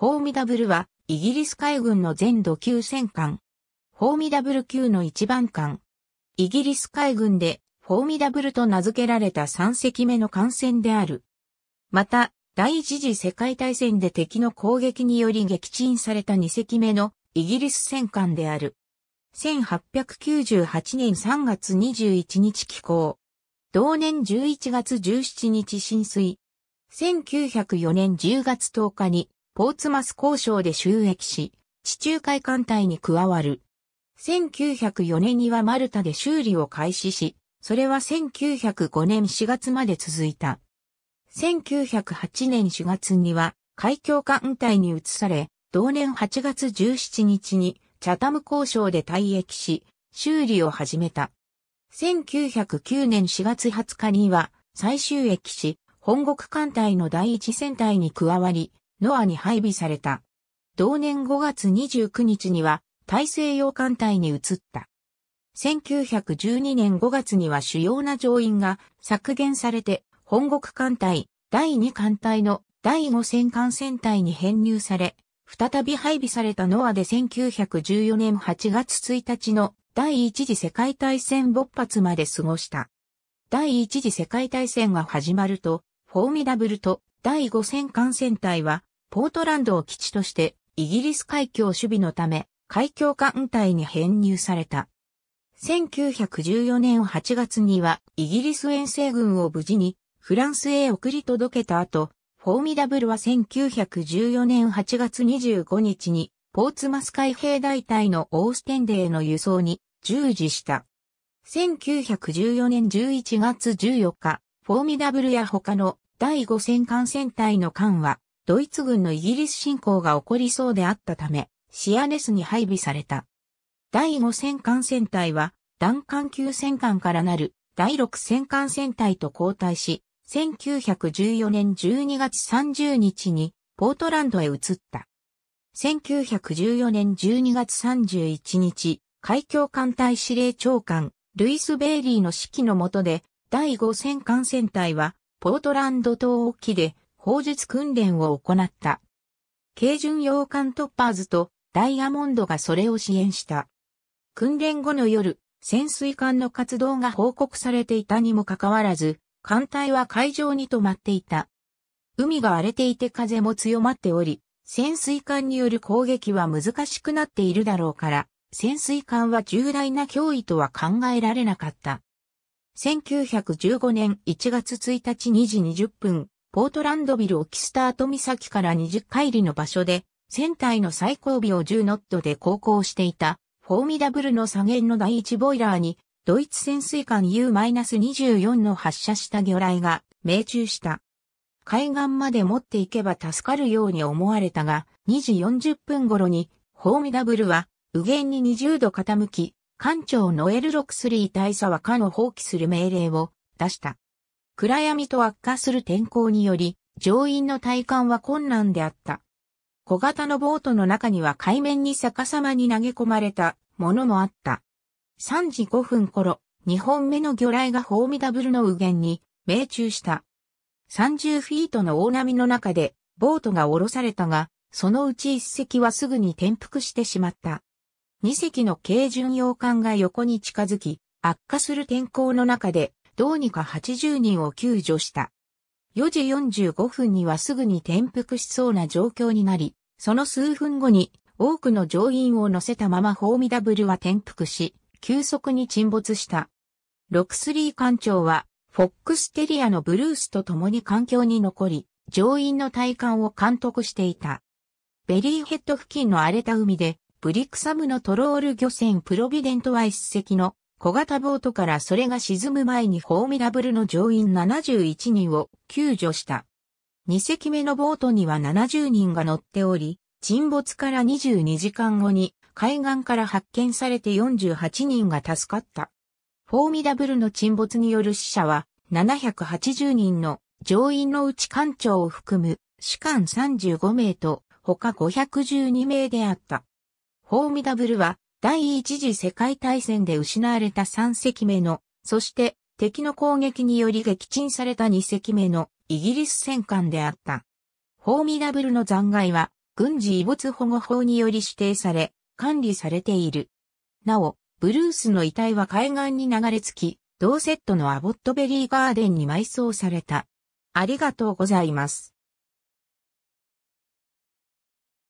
フォーミダブルは、イギリス海軍の全土級戦艦。フォーミダブル級の一番艦。イギリス海軍で、フォーミダブルと名付けられた3隻目の艦船である。また、第一次世界大戦で敵の攻撃により撃沈された2隻目のイギリス戦艦である。1898年3月21日寄港。同年11月17日浸水。1904年10月10日にポーツマス交渉で収益し、地中海艦隊に加わる。1904年にはマルタで修理を開始し、それは1905年4月まで続いた。1908年4月には海峡艦隊に移され、同年8月17日にチャタム交渉で退役し、修理を始めた。1909年4月20日には再収益し、本国艦隊の第一戦隊に加わり、ノアに配備された。同年5月29日には大西洋艦隊に移った。1912年5月には主要な乗員が削減されて、本国艦隊、第2艦隊の第5戦艦戦隊に編入され、再び配備されたノアで1914年8月1日の第一次世界大戦勃発まで過ごした。第一次世界大戦が始まると、フォーミダブルと第5戦艦戦隊はポートランドを基地として、イギリス海峡守備のため、海峡艦隊に編入された。1914年8月には、イギリス遠征軍を無事に、フランスへ送り届けた後、フォーミダブルは1914年8月25日に、ポーツマス海兵大隊のオーステンデへの輸送に従事した。1914年11月14日、フォーミダブルや他の第5戦艦船隊の艦はドイツ軍のイギリス侵攻が起こりそうであったため、シアネスに配備された。第5戦艦戦隊は、弾艦級戦艦からなる第6戦艦戦隊と交代し、1914年12月30日にポートランドへ移った。1914年12月31日、海峡艦隊司令長官、ルイス・ベイリーの指揮の下で、第5戦艦戦隊は、ポートランド島沖で、砲術訓練を行った。軽巡洋艦トッパーズとダイヤモンドがそれを支援した。訓練後の夜、潜水艦の活動が報告されていたにもかかわらず、艦隊は海上に止まっていた。海が荒れていて風も強まっており、潜水艦による攻撃は難しくなっているだろうから、潜水艦は重大な脅威とは考えられなかった。1915年1月1日2時20分、ポートランドビルオキスタート岬から20海里の場所で、船体の最後尾を10ノットで航行していた、フォーミダブルの左舷の第1ボイラーに、ドイツ潜水艦 U-24 の発射した魚雷が命中した。海岸まで持っていけば助かるように思われたが、2時40分頃に、フォーミダブルは、右舷に20度傾き、艦長ノエル・ロクスリー大佐は艦を放棄する命令を出した。暗闇と悪化する天候により、乗員の体感は困難であった。小型のボートの中には海面に逆さまに投げ込まれたものもあった。3時5分頃、2本目の魚雷がフォーミダブルの右舷に命中した。30フィートの大波の中でボートが下ろされたが、そのうち1隻はすぐに転覆してしまった。2隻の軽巡洋艦が横に近づき、悪化する天候の中でどうにか80人を救助した。4時45分にはすぐに転覆しそうな状況になり、その数分後に多くの乗員を乗せたままホーミダブルは転覆し、急速に沈没した。63艦長は、フォックステリアのブルースと共に環境に残り、乗員の体感を監督していた。ベリーヘッド付近の荒れた海で、ブリックサムのトロール漁船プロビデントは一隻の小型ボートからそれが沈む前にフォーミラブルの乗員71人を救助した。2隻目のボートには70人が乗っており、沈没から22時間後に海岸から発見されて48人が助かった。フォーミラブルの沈没による死者は780人の乗員のうち艦長を含む士官35名と他512名であった。フォーミダブルは第一次世界大戦で失われた三隻目の、そして敵の攻撃により撃沈された二隻目のイギリス戦艦であった。フォーミダブルの残骸は軍事遺物保護法により指定され、管理されている。なお、ブルースの遺体は海岸に流れ着き、同セットのアボットベリーガーデンに埋葬された。ありがとうございます。